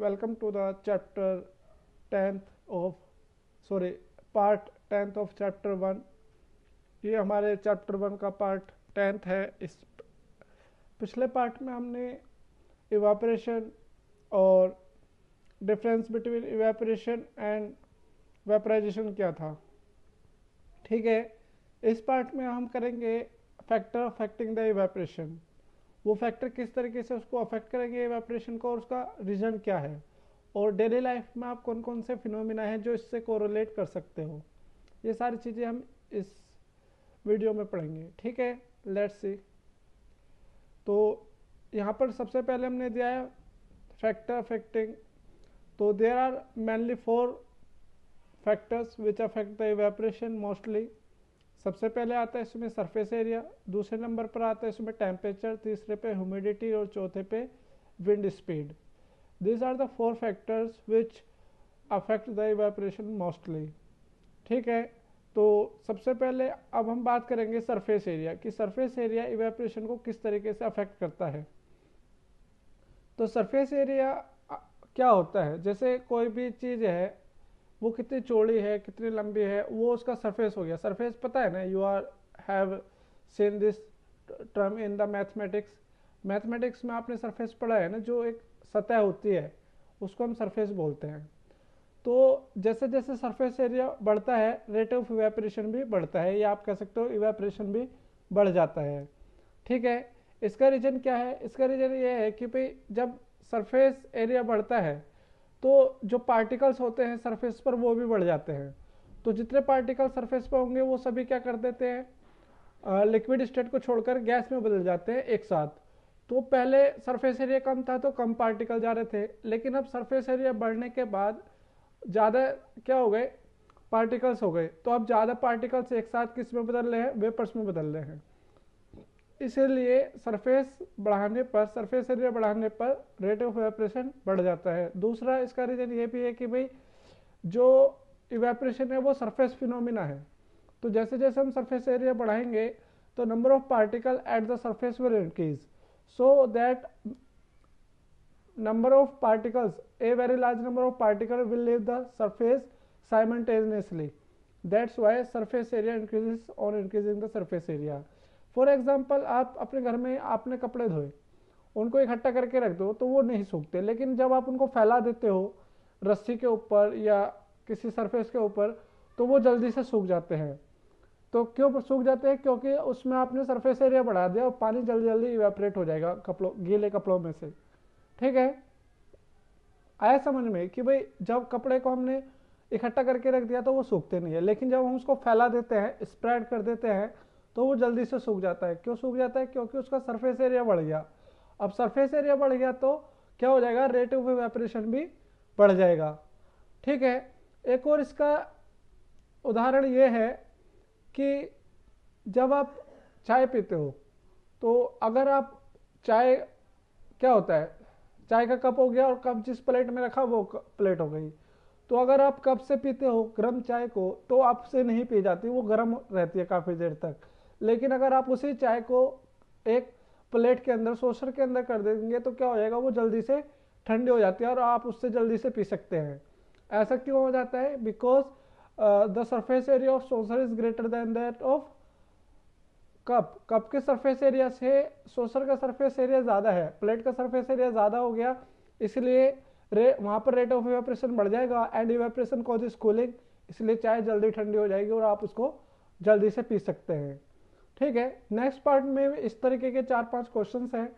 welcome to the chapter 10th of sorry part tenth of chapter one ये हमारे chapter one का part tenth है इस पिछले पार्ट में हमने इवापरेशन और difference between evaporation and vaporization किया था ठीक है इस पार्ट में हम करेंगे फैक्टर अफेक्टिंग द इवेपरेशन वो फैक्टर किस तरीके से उसको अफेक्ट करेंगे वेपरेशन को और उसका रीज़न क्या है और डेली लाइफ में आप कौन कौन से फिनोमिना हैं जो इससे कोरोलेट कर सकते हो ये सारी चीज़ें हम इस वीडियो में पढ़ेंगे ठीक है लेट्स सी तो यहाँ पर सबसे पहले हमने दिया है फैक्टर अफेक्टिंग तो there are mainly four factors which affect the evaporation mostly सबसे पहले आता है इसमें सरफेस एरिया दूसरे नंबर पर आता है इसमें टेम्परेचर तीसरे पे ह्यूमिडिटी और चौथे पे wind speed these are the four factors which affect the evaporation mostly ठीक है तो सबसे पहले अब हम बात करेंगे सरफेस एरिया कि सरफेस एरिया इवेपरेशन को किस तरीके से अफेक्ट करता है तो सरफेस एरिया क्या होता है जैसे कोई भी चीज़ है वो कितनी चौड़ी है कितनी लंबी है वो उसका सरफेस हो गया सरफेस पता है ना you are have seen this term in the mathematics mathematics में आपने सरफेस पढ़ा है ना जो एक सतह होती है उसको हम सरफेस बोलते हैं तो जैसे जैसे सरफेस एरिया बढ़ता है रेट ऑफ इवेपरेशन भी बढ़ता है या आप कह सकते हो इवेपरेशन भी बढ़ जाता है ठीक है इसका रीज़न क्या है इसका रीज़न ये है कि भाई जब सरफेस एरिया बढ़ता है तो जो पार्टिकल्स होते हैं सरफेस पर वो भी बढ़ जाते हैं तो जितने पार्टिकल सरफेस पर होंगे वो सभी क्या कर देते हैं लिक्विड स्टेट को छोड़कर गैस में बदल जाते हैं एक साथ तो पहले सरफेस एरिया कम था तो कम पार्टिकल जा रहे थे लेकिन अब सरफेस एरिया बढ़ने के बाद ज़्यादा क्या हो गए पार्टिकल्स हो गए तो अब ज़्यादा पार्टिकल्स एक साथ किस में बदल रहे हैं वेपर्स में बदल रहे हैं इसीलिए सरफेस बढ़ाने पर सरफेस एरिया बढ़ाने पर रेट ऑफ वेपरेशन बढ़ जाता है दूसरा इसका रीज़न ये भी है कि भाई जो इवेपरेशन है वो सरफेस फिनोमिना है तो जैसे जैसे हम सरफेस एरिया बढ़ाएंगे तो number of particle at the surface will increase so that number of particles a very large number of particle will leave the surface simultaneously that's why surface area increase on increasing the surface area for example आप अपने घर में आपने कपड़े धोए उनको इकट्ठा करके रख दो तो वो नहीं सूखते लेकिन जब आप उनको फैला देते हो रस्सी के ऊपर या किसी सरफेस के ऊपर तो वो जल्दी से सूख जाते हैं तो क्यों सूख जाते हैं क्योंकि उसमें आपने सरफेस एरिया बढ़ा दिया और पानी जल्दी जल्दी इवेपरेट हो जाएगा कपड़ों गीले कपड़ों में से ठीक है आया समझ में कि भाई जब कपड़े को हमने इकट्ठा करके रख दिया तो वो सूखते नहीं है लेकिन जब हम उसको फैला देते हैं स्प्रेड कर देते हैं तो वो जल्दी से सूख जाता है क्यों सूख जाता है क्योंकि उसका सरफेस एरिया बढ़ गया अब सरफेस एरिया बढ़ गया तो क्या हो जाएगा रेट ऑफ वेपरेशन भी बढ़ जाएगा ठीक है एक और इसका उदाहरण ये है कि जब आप चाय पीते हो तो अगर आप चाय क्या होता है चाय का कप हो गया और कप जिस प्लेट में रखा वो प्लेट हो गई तो अगर आप कप से पीते हो गर्म चाय को तो आपसे नहीं पी जाती वो गर्म रहती है काफ़ी देर तक लेकिन अगर आप उसी चाय को एक प्लेट के अंदर सोशर के अंदर कर देंगे तो क्या हो जाएगा वो जल्दी से ठंडी हो जाती है और आप उससे जल्दी से पी सकते हैं ऐसा क्यों हो जाता है because the surface area of saucer is greater than that of cup cup के सरफेस एरिया से सोसर का सरफेस एरिया ज़्यादा है प्लेट का सरफेस एरिया ज़्यादा हो गया इसलिए रे वहाँ पर रेट ऑफ इवेप्रेशन बढ़ जाएगा एंड कॉज इज कूलिंग इसलिए चाय जल्दी ठंडी हो जाएगी और आप उसको जल्दी से पी सकते हैं ठीक है नेक्स्ट पार्ट में इस तरीके के चार पांच क्वेश्चन हैं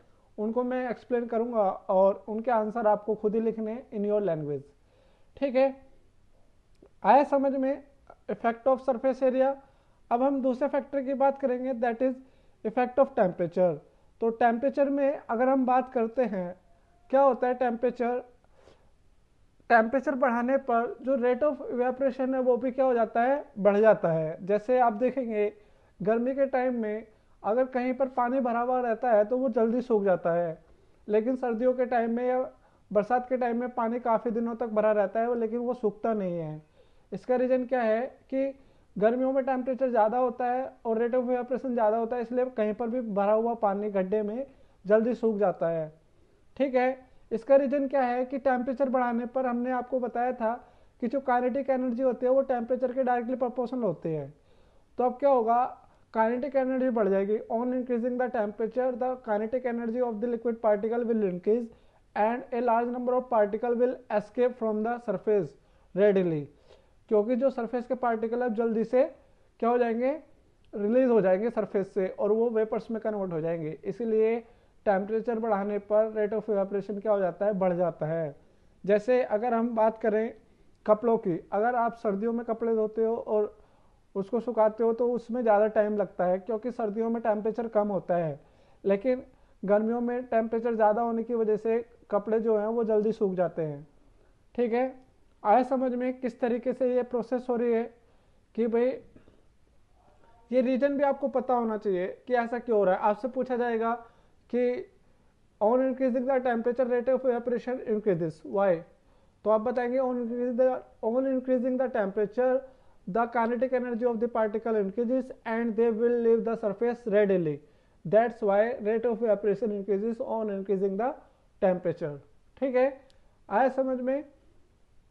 उनको मैं एक्सप्लेन करूंगा और उनके आंसर आपको खुद ही लिखने इन योर लैंग्वेज ठीक है आए समझ में इफेक्ट ऑफ सरफेस एरिया अब हम दूसरे फैक्टर की बात करेंगे that is effect of temperature तो टेम्परेचर में अगर हम बात करते हैं क्या होता है टेम्परेचर टेम्परेचर बढ़ाने पर जो रेट ऑफ वेपरेशन है वो भी क्या हो जाता है बढ़ जाता है जैसे आप देखेंगे गर्मी के टाइम में अगर कहीं पर पानी भरा हुआ रहता है तो वो जल्दी सूख जाता है लेकिन सर्दियों के टाइम में या बरसात के टाइम में पानी काफ़ी दिनों तक भरा रहता है लेकिन वो सूखता नहीं है इसका रीज़न क्या है कि गर्मियों में टेम्परेचर ज़्यादा होता है और रेट ऑफ वेपरेशन ज़्यादा होता है इसलिए कहीं पर भी भरा हुआ पानी गड्ढे में जल्दी सूख जाता है ठीक है इसका रीज़न क्या है कि टेम्परेचर बढ़ाने पर हमने आपको बताया था कि जो काइनेटिक एनर्जी होती है वो टेम्परेचर के डायरेक्टली प्रपोर्शनल होते हैं तो अब क्या होगा काइनेटिक एनर्जी बढ़ जाएगी on increasing the temperature the kinetic energy of the liquid particle will increase and a large number of particle will escape from the surface readily क्योंकि जो सरफेस के पार्टिकल अब जल्दी से क्या हो जाएंगे रिलीज हो जाएंगे सरफेस से और वो वेपर्स में कन्वर्ट हो जाएंगे इसीलिए टेम्परेचर बढ़ाने पर रेट ऑफ वेपरेशन क्या हो जाता है बढ़ जाता है जैसे अगर हम बात करें कपड़ों की अगर आप सर्दियों में कपड़े धोते हो और उसको सुखाते हो तो उसमें ज़्यादा टाइम लगता है क्योंकि सर्दियों में टेम्परेचर कम होता है लेकिन गर्मियों में टेम्परेचर ज़्यादा होने की वजह से कपड़े जो हैं वो जल्दी सूख जाते हैं ठीक है आए समझ में किस तरीके से ये प्रोसेस हो रही है कि भाई ये रीज़न भी आपको पता होना चाहिए कि ऐसा क्यों हो रहा है आपसे पूछा जाएगा कि on increasing the temperature rate of evaporation increases why तो आप बताएंगे on increase the on increasing the temperature the kinetic energy of the particle increases and they will leave the surface readily that's why rate of evaporation increases on increasing the temperature ठीक है आए समझ में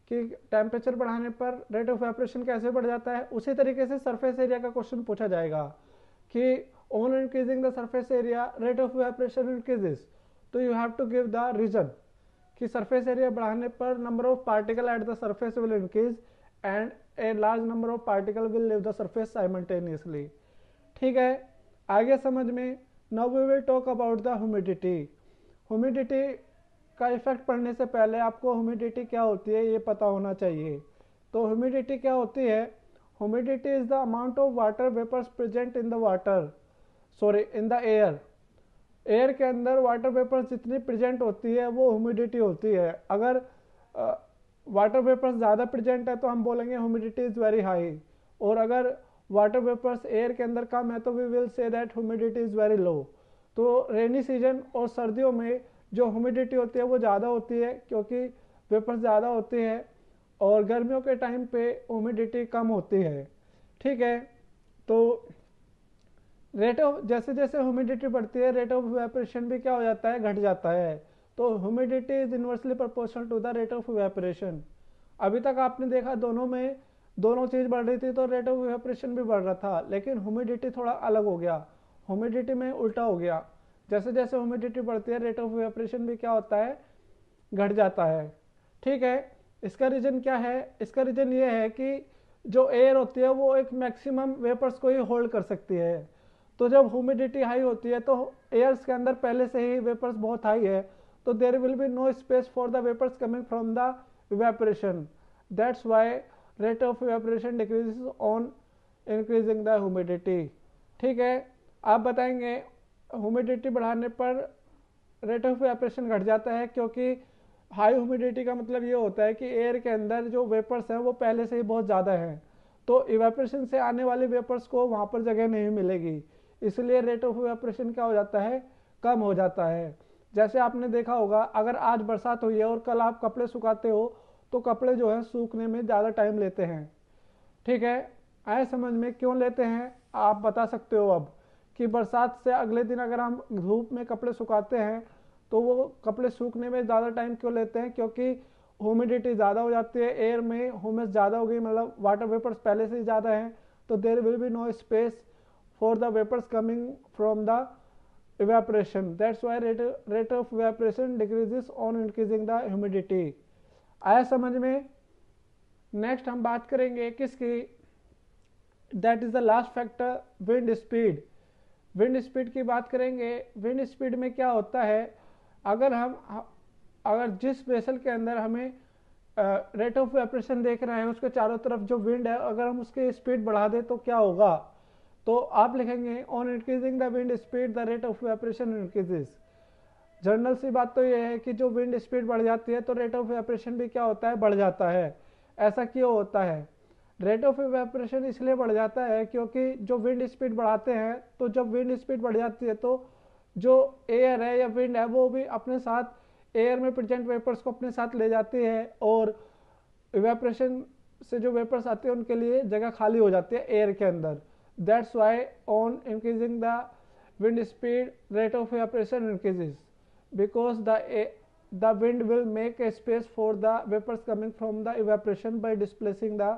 कि temperature बढ़ाने पर rate of वेपरेशन कैसे बढ़ जाता है उसी तरीके से सरफेस एरिया का क्वेश्चन पूछा जाएगा कि on increasing the surface area rate of evaporation increases तो you have to give the reason कि सरफेस एरिया बढ़ाने पर number of particle at the surface will increase and a large number of particle will leave the surface simultaneously ठीक है आगे समझ में now we will talk about the humidity humidity का effect पड़ने से पहले आपको ह्यूमिडिटी क्या होती है ये पता होना चाहिए तो ह्यूमिडिटी क्या होती है humidity is the amount of water vapours present in the water sorry in the air air के अंदर वाटर वेपर्स जितनी प्रेजेंट होती है वो ह्यूमिडिटी होती है अगर वाटर वेपर्स ज़्यादा प्रेजेंट है तो हम बोलेंगे ह्यूमिडिटी इज़ वेरी हाई और अगर वाटर वेपर्स एयर के अंदर कम है तो we will say that humidity is very low तो रेनी सीजन और सर्दियों में जो ह्यूमिडिटी होती है वो ज़्यादा होती है क्योंकि वेपर्स ज़्यादा होती है और गर्मियों के टाइम पे ह्यूमिडिटी कम होती है ठीक है तो रेट ऑफ जैसे जैसे ह्यूमिडिटी बढ़ती है रेट ऑफ वेपरेशन भी क्या हो जाता है घट जाता है तो humidity is inversely proportional to the rate of evaporation अभी तक आपने देखा दोनों में दोनों चीज़ बढ़ रही थी तो रेट ऑफ वेपरेशन भी बढ़ रहा था लेकिन ह्यूमिडिटी थोड़ा अलग हो गया ह्यूमिडिटी में उल्टा हो गया जैसे जैसे ह्यूमिडिटी बढ़ती है रेट ऑफ वेपरेशन भी क्या होता है घट जाता है ठीक है इसका रीज़न क्या है इसका रीज़न ये है कि जो एयर होती है वो एक मैक्सिमम वेपर्स को ही होल्ड कर सकती है तो जब ह्यूमिडिटी हाई होती है तो एयर्स के अंदर पहले से ही वेपर्स बहुत हाई है तो there will be no space for the vapours coming from the evaporation that's why rate of evaporation decrease on increasing the humidity ठीक है आप बताएंगे ह्यूमिडिटी बढ़ाने पर रेट ऑफ वेपरेशन घट जाता है क्योंकि हाई ह्यूमिडिटी का मतलब ये होता है कि एयर के अंदर जो वेपर्स हैं वो पहले से ही बहुत ज़्यादा हैं तो इवेपरेशन से आने वाले वेपर्स को वहाँ पर जगह नहीं मिलेगी इसलिए रेट ऑफ वेपरेशन क्या हो जाता है कम हो जाता है जैसे आपने देखा होगा अगर आज बरसात हुई है और कल आप कपड़े सुखाते हो तो कपड़े जो हैं सूखने में ज़्यादा टाइम लेते हैं ठीक है आए समझ में क्यों लेते हैं आप बता सकते हो अब कि बरसात से अगले दिन अगर हम धूप में कपड़े सुखाते हैं तो वो कपड़े सूखने में ज़्यादा टाइम क्यों लेते हैं क्योंकि ह्यूमिडिटी ज़्यादा हो जाती है एयर में ह्यूमस ज़्यादा हो गई मतलब वाटर वेपर्स पहले से ही ज़्यादा हैं तो there will be no space for the vapours coming from the evaporation that's why rate, rate of evaporation decreases on increasing the humidity आया समझ में नेक्स्ट हम बात करेंगे किसकी that is the last factor wind speed wind speed की बात करेंगे विंड स्पीड में क्या होता है अगर हम अगर जिस वेसल के अंदर हमें रेट ऑफ वेपरेशन देख रहे हैं उसके चारों तरफ जो विंड है अगर हम उसकी स्पीड बढ़ा दें तो क्या होगा तो आप लिखेंगे on increasing the wind speed the rate of evaporation increases general सी बात तो यह है कि जो विंड स्पीड बढ़ जाती है तो रेट ऑफ वेपरेशन भी क्या होता है बढ़ जाता है ऐसा क्यों होता है रेट ऑफ वेपरेशन इसलिए बढ़ जाता है क्योंकि जो विंड स्पीड बढ़ाते हैं तो जब विंड स्पीड बढ़ जाती है तो जो एयर है या विंड है वो भी अपने साथ एयर में प्रजेंट वेपर्स को अपने साथ ले जाती है और वेपरेशन से जो वेपर्स आते हैं उनके लिए जगह खाली हो जाती है एयर के अंदर That's why on increasing the wind speed, rate of evaporation increases because the the wind will make a space for the vapors coming from the evaporation by displacing the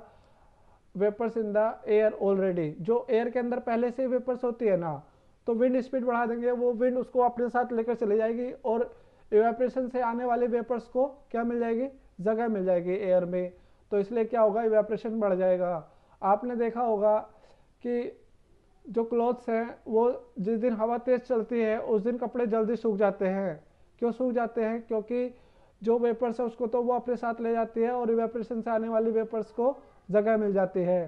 vapours in the air already जो एयर के अंदर पहले से vapours होती है ना तो विंड स्पीड बढ़ा देंगे वो विंड उसको अपने साथ लेकर चली जाएगी और इवेपरेशन से आने वाले वेपर्स को क्या मिल जाएगी जगह मिल जाएगी एयर में तो इसलिए क्या होगा इवेपरेशन बढ़ जाएगा आपने देखा होगा कि जो क्लॉथ्स हैं वो जिस दिन हवा तेज़ चलती है उस दिन कपड़े जल्दी सूख जाते हैं क्यों सूख जाते हैं क्योंकि जो वेपर्स है उसको तो वो अपने साथ ले जाती है और इवेपरेशन से आने वाली वेपर्स को जगह मिल जाती है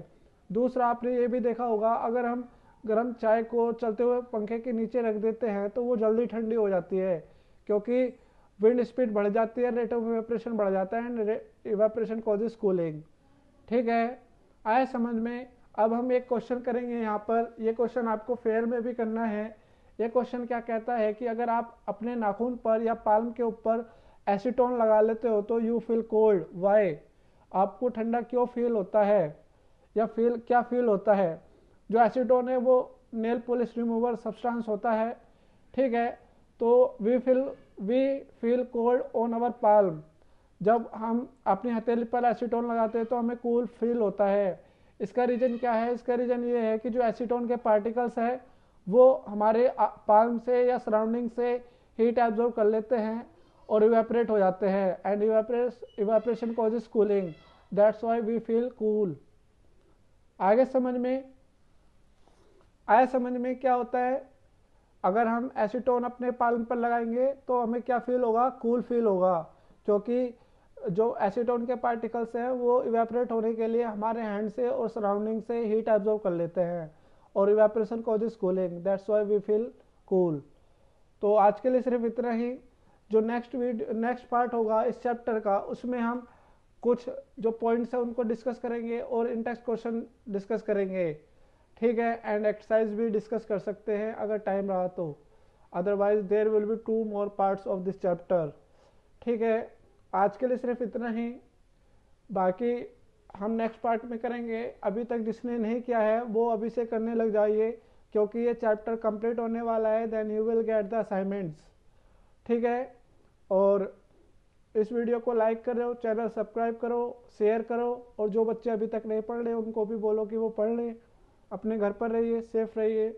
दूसरा आपने ये भी देखा होगा अगर हम गर्म चाय को चलते हुए पंखे के नीचे रख देते हैं तो वो जल्दी ठंडी हो जाती है क्योंकि विंड स्पीड बढ़ जाती है रेट ऑफ इवेपरेशन बढ़ जाता है एंड इवेपरेशन कॉजिस कूलिंग ठीक है आए समझ में अब हम एक क्वेश्चन करेंगे यहाँ पर ये क्वेश्चन आपको फेयर में भी करना है ये क्वेश्चन क्या कहता है कि अगर आप अपने नाखून पर या पाल्म के ऊपर एसीटोन लगा लेते हो तो यू फील कोल्ड वाई आपको ठंडा क्यों फील होता है या फील क्या फील होता है जो एसीटोन है वो नेल पोलिश रिमूवर सब्सटेंस होता है ठीक है तो we feel we feel cold on our palm जब हम अपनी हथेली पर एसीटोन लगाते हैं तो हमें कूल फील होता है इसका रीजन क्या है इसका रीजन ये है कि जो एसीटोन के पार्टिकल्स है वो हमारे पाल्म से या सराउंडिंग से हीट एब्जॉर्व कर लेते हैं और इवेपरेट हो जाते हैं and evaporation is cooling that's why we feel cool आगे समझ में आए समझ में क्या होता है अगर हम एसीटोन अपने पाल्म पर लगाएंगे तो हमें क्या फील होगा कूल cool फील होगा क्योंकि जो एसीटोन के पार्टिकल्स हैं वो इवेपरेट होने के लिए हमारे हैंड से और सराउंडिंग से हीट एब्जॉर्व कर लेते हैं और evaporation this cooling that's why we feel cool तो आज के लिए सिर्फ इतना ही जो नेक्स्ट वीडियो नेक्स्ट पार्ट होगा इस चैप्टर का उसमें हम कुछ जो पॉइंट्स हैं उनको डिस्कस करेंगे और इंटेक्स क्वेश्चन डिस्कस करेंगे ठीक है एंड एक्सरसाइज भी डिस्कस कर सकते हैं अगर टाइम रहा तो otherwise there will be two more parts of this chapter ठीक है आज के लिए सिर्फ इतना ही बाकी हम नेक्स्ट पार्ट में करेंगे अभी तक जिसने नहीं किया है वो अभी से करने लग जाइए क्योंकि ये चैप्टर कंप्लीट होने वाला है then you will get the assignments ठीक है और इस वीडियो को लाइक करो चैनल सब्सक्राइब करो शेयर करो और जो बच्चे अभी तक नहीं पढ़ रहे उनको भी बोलो कि वो पढ़ लें अपने घर पर रहिए सेफ रहिए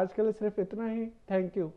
आज के लिए सिर्फ इतना ही थैंक यू